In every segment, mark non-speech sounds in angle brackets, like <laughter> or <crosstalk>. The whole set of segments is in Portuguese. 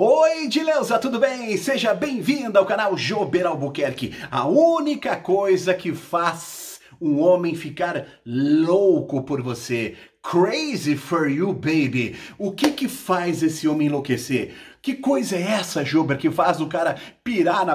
Oi, Dileuza, tudo bem? Seja bem-vindo ao canal Jober Albuquerque. A única coisa que faz um homem ficar louco por você. Crazy for you, baby. O que que faz esse homem enlouquecer? Que coisa é essa, Jober, que faz o cara pirar na,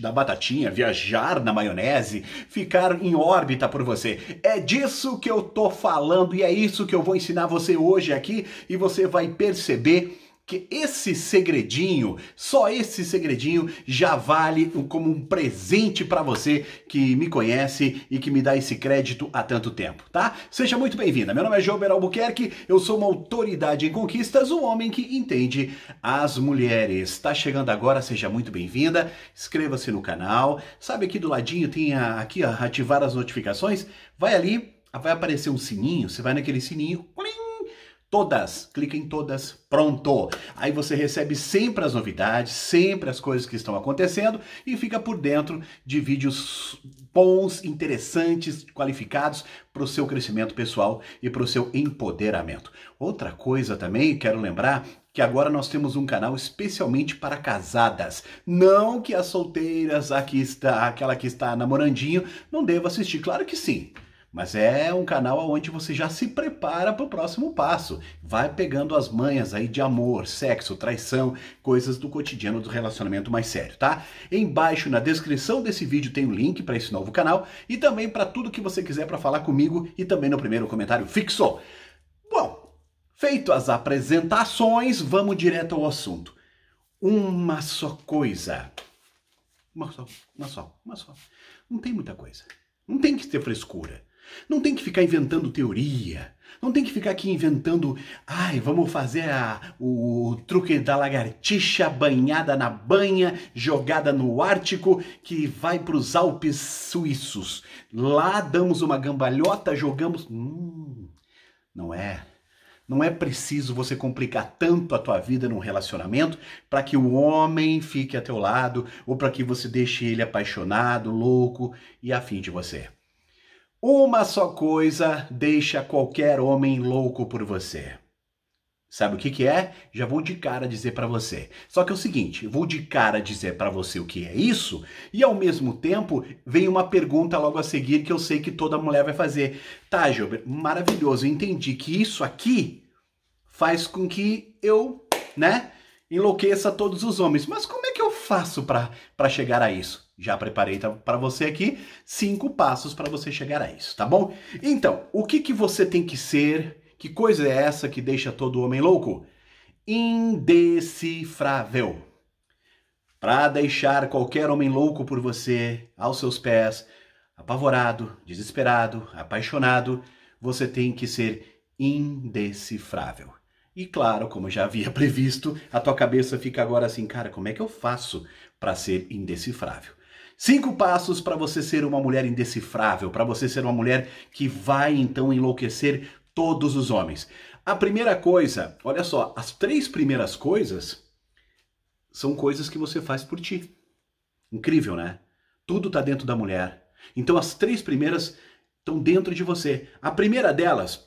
na batatinha, viajar na maionese, ficar em órbita por você? É disso que eu tô falando e é isso que eu vou ensinar você hoje aqui e você vai perceber que esse segredinho, só esse segredinho já vale como um presente para você que me conhece e que me dá esse crédito há tanto tempo, tá? Seja muito bem-vinda. Meu nome é Jober Albuquerque, eu sou uma autoridade em conquistas, um homem que entende as mulheres. Tá chegando agora, seja muito bem-vinda. Inscreva-se no canal. Sabe aqui do ladinho tem a, aqui ó, ativar as notificações? Vai ali, vai aparecer um sininho, você vai naquele sininho, Todas, clica em todas, pronto. Aí você recebe sempre as novidades, sempre as coisas que estão acontecendo e fica por dentro de vídeos bons, interessantes, qualificados para o seu crescimento pessoal e para o seu empoderamento. Outra coisa também, quero lembrar que agora nós temos um canal especialmente para casadas. Não que as solteiras, aqui está, aquela que está namorandinho, não deva assistir. Claro que sim. Mas é um canal onde você já se prepara para o próximo passo. Vai pegando as manhas aí de amor, sexo, traição, coisas do cotidiano do relacionamento mais sério, tá? Embaixo na descrição desse vídeo tem o um link para esse novo canal e também para tudo que você quiser para falar comigo e também no primeiro comentário fixo. Bom, feito as apresentações, vamos direto ao assunto. Uma só coisa. Uma só, uma só, uma só. Não tem muita coisa. Não tem que ter frescura. Não tem que ficar inventando teoria. Não tem que ficar aqui inventando, ai, vamos fazer a, o, truque da lagartixa banhada na banha, jogada no Ártico, que vai para os Alpes suíços. Lá damos uma gambalhota, jogamos. Hum, não é. Não é preciso você complicar tanto a tua vida num relacionamento para que o homem fique a teu lado ou para que você deixe ele apaixonado, louco e afim de você. Uma só coisa deixa qualquer homem louco por você. Sabe o que, que é? Já vou de cara dizer para você. Só que é o seguinte, vou de cara dizer para você o que é isso, e ao mesmo tempo vem uma pergunta logo a seguir que eu sei que toda mulher vai fazer. Tá, Gilbert, maravilhoso, entendi que isso aqui faz com que eu, né, enlouqueça todos os homens. Mas como é que eu faço para chegar a isso? Já preparei então, para você aqui cinco passos para você chegar a isso, tá bom? Então, o que, que você tem que ser? Que coisa é essa que deixa todo homem louco? Indecifrável. Para deixar qualquer homem louco por você, aos seus pés, apavorado, desesperado, apaixonado, você tem que ser indecifrável. E claro, como já havia <laughs> previsto, a tua cabeça fica agora assim, cara, como é que eu faço para ser indecifrável? Cinco passos para você ser uma mulher indecifrável, para você ser uma mulher que vai então enlouquecer todos os homens. A primeira coisa, olha só, as três primeiras coisas são coisas que você faz por ti. Incrível, né? Tudo está dentro da mulher. Então as três primeiras estão dentro de você. A primeira delas,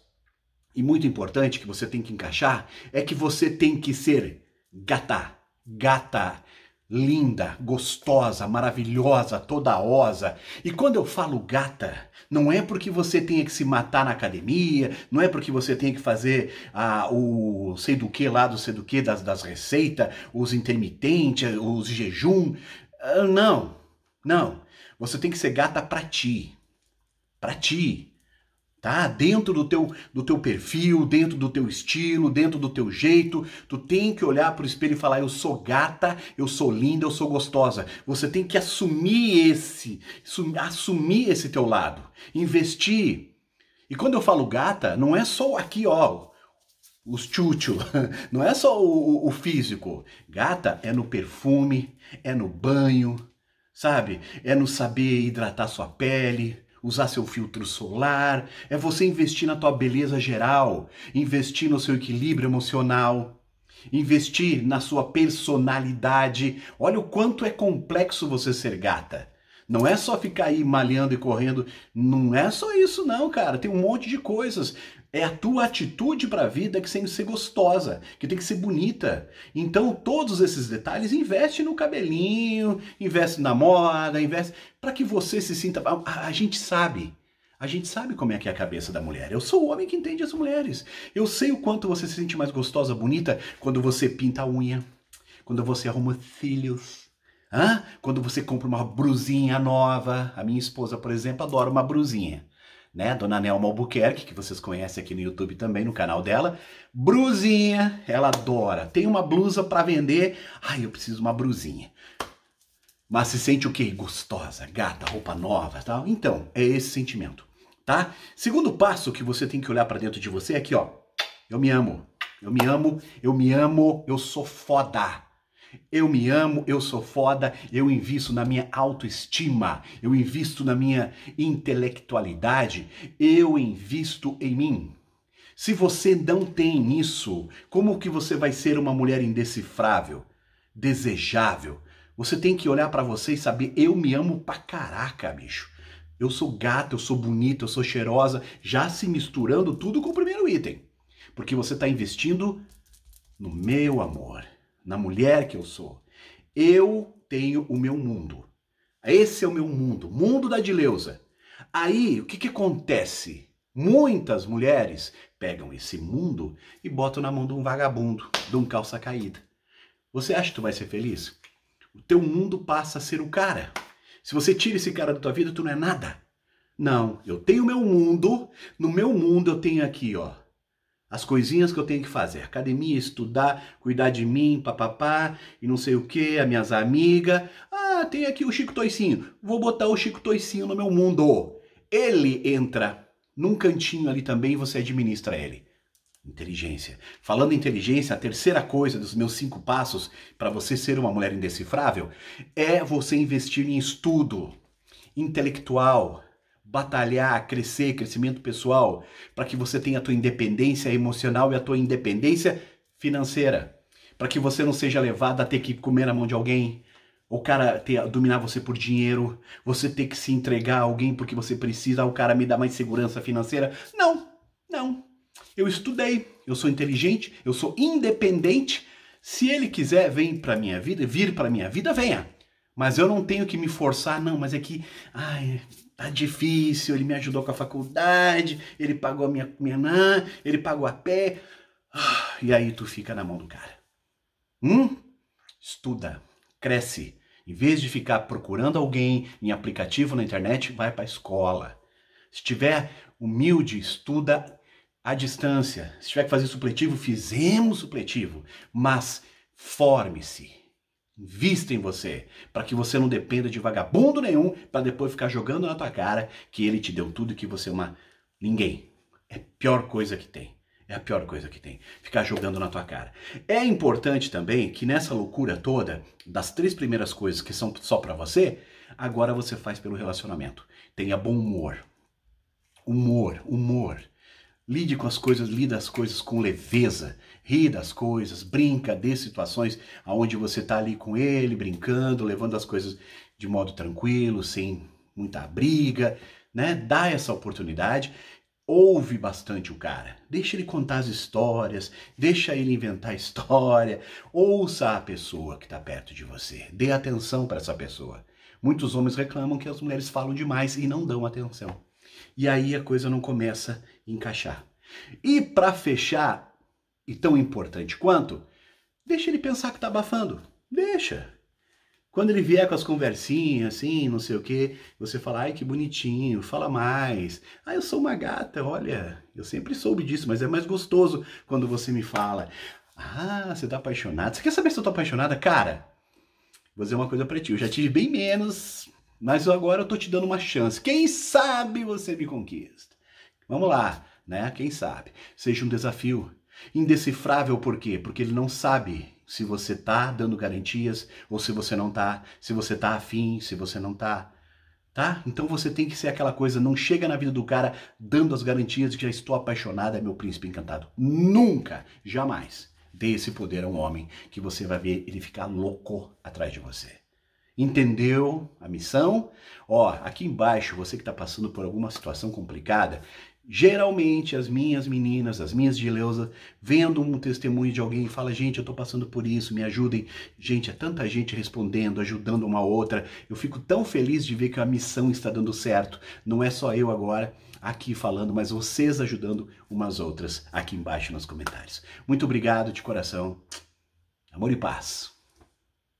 e muito importante que você tem que encaixar, é que você tem que ser gata. Gata linda, gostosa, maravilhosa, toda osa. E quando eu falo gata, não é porque você tenha que se matar na academia, não é porque você tenha que fazer ah, o sei do que lá, do sei do que das, das receitas, os intermitentes, os jejum. Ah, não, não. Você tem que ser gata pra ti. Pra ti tá? Dentro do teu, do teu perfil, dentro do teu estilo, dentro do teu jeito, tu tem que olhar pro espelho e falar eu sou gata, eu sou linda, eu sou gostosa. Você tem que assumir esse, assumir esse teu lado, investir. E quando eu falo gata, não é só aqui, ó, os tchutchu, <laughs> não é só o, o, o físico. Gata é no perfume, é no banho, sabe? É no saber hidratar sua pele, usar seu filtro solar, é você investir na tua beleza geral, investir no seu equilíbrio emocional, investir na sua personalidade. Olha o quanto é complexo você ser gata. Não é só ficar aí malhando e correndo, não é só isso não, cara. Tem um monte de coisas. É a tua atitude para a vida que tem que ser gostosa, que tem que ser bonita. Então, todos esses detalhes, investe no cabelinho, investe na moda, investe para que você se sinta. A, a, gente sabe. A gente sabe como é que é a cabeça da mulher. Eu sou o homem que entende as mulheres. Eu sei o quanto você se sente mais gostosa, bonita quando você pinta a unha, quando você arruma cílios. Hã? Quando você compra uma brusinha nova. A minha esposa, por exemplo, adora uma brusinha né? Dona Nelma Albuquerque, que vocês conhecem aqui no YouTube também, no canal dela. Brusinha, ela adora. Tem uma blusa para vender. Ai, eu preciso uma brusinha. Mas se sente o quê? Gostosa, gata, roupa nova, tal. Então, é esse sentimento, tá? Segundo passo que você tem que olhar para dentro de você é aqui, ó. Eu me amo. Eu me amo, eu me amo, eu sou foda. Eu me amo, eu sou foda, eu invisto na minha autoestima, eu invisto na minha intelectualidade, eu invisto em mim. Se você não tem isso, como que você vai ser uma mulher indecifrável, desejável? Você tem que olhar para você e saber, eu me amo pra caraca, bicho. Eu sou gata, eu sou bonita, eu sou cheirosa, já se misturando tudo com o primeiro item. Porque você está investindo no meu amor na mulher que eu sou. Eu tenho o meu mundo. Esse é o meu mundo, mundo da Dileuza. Aí, o que, que acontece? Muitas mulheres pegam esse mundo e botam na mão de um vagabundo, de um calça caída. Você acha que tu vai ser feliz? O teu mundo passa a ser o cara. Se você tira esse cara da tua vida, tu não é nada. Não, eu tenho o meu mundo, no meu mundo eu tenho aqui, ó, as coisinhas que eu tenho que fazer, academia, estudar, cuidar de mim, papapá, e não sei o que, as minhas amigas. Ah, tem aqui o Chico Toicinho. Vou botar o Chico Toicinho no meu mundo. Ele entra num cantinho ali também e você administra ele. Inteligência. Falando em inteligência, a terceira coisa dos meus cinco passos para você ser uma mulher indecifrável é você investir em estudo intelectual, batalhar, crescer, crescimento pessoal, para que você tenha a tua independência emocional e a tua independência financeira, para que você não seja levado a ter que comer na mão de alguém, o cara ter, dominar você por dinheiro, você ter que se entregar a alguém porque você precisa, ah, o cara me dá mais segurança financeira. Não, não. Eu estudei, eu sou inteligente, eu sou independente. Se ele quiser vem para minha vida, vir para minha vida, venha. Mas eu não tenho que me forçar, não, mas é que, ai, tá difícil, ele me ajudou com a faculdade, ele pagou a minha, minha ele pagou a pé. Ah, e aí tu fica na mão do cara. Hum? Estuda, cresce. Em vez de ficar procurando alguém em aplicativo na internet, vai para a escola. Se tiver humilde, estuda à distância. Se tiver que fazer supletivo, fizemos supletivo. Mas forme-se. Invista em você, para que você não dependa de vagabundo nenhum, para depois ficar jogando na tua cara que ele te deu tudo que você é uma ninguém. É a pior coisa que tem. É a pior coisa que tem, ficar jogando na tua cara. É importante também que nessa loucura toda, das três primeiras coisas que são só para você, agora você faz pelo relacionamento. Tenha bom humor. Humor, humor. Lide com as coisas, lida as coisas com leveza, ri das coisas, brinca, dê situações aonde você está ali com ele, brincando, levando as coisas de modo tranquilo, sem muita briga, né? Dá essa oportunidade, ouve bastante o cara, deixa ele contar as histórias, deixa ele inventar <laughs> história, ouça a pessoa que está perto de você, dê atenção para essa pessoa. Muitos homens reclamam que as mulheres falam demais e não dão atenção. E aí a coisa não começa encaixar. E para fechar, e tão importante quanto, deixa ele pensar que tá abafando. Deixa. Quando ele vier com as conversinhas, assim, não sei o que, você fala, ai que bonitinho, fala mais. Ah, eu sou uma gata, olha, eu sempre soube disso, mas é mais gostoso quando você me fala. Ah, você tá apaixonado. Você quer saber se eu tô apaixonada? Cara, vou dizer uma coisa pra ti, eu já tive bem menos, mas agora eu tô te dando uma chance. Quem sabe você me conquista. Vamos lá, né? Quem sabe? Seja um desafio. Indecifrável por quê? Porque ele não sabe se você tá dando garantias ou se você não tá, se você tá afim, se você não tá, tá? Então você tem que ser aquela coisa, não chega na vida do cara dando as garantias de que já estou apaixonada, é meu príncipe encantado. Nunca, jamais dê esse poder a um homem que você vai ver ele ficar louco atrás de você. Entendeu a missão? Ó, aqui embaixo, você que está passando por alguma situação complicada, Geralmente as minhas meninas, as minhas Gileusa, vendo um testemunho de alguém, fala: "Gente, eu tô passando por isso, me ajudem". Gente, é tanta gente respondendo, ajudando uma outra. Eu fico tão feliz de ver que a missão está dando certo. Não é só eu agora aqui falando, mas vocês ajudando umas outras aqui embaixo nos comentários. Muito obrigado de coração. Amor e paz.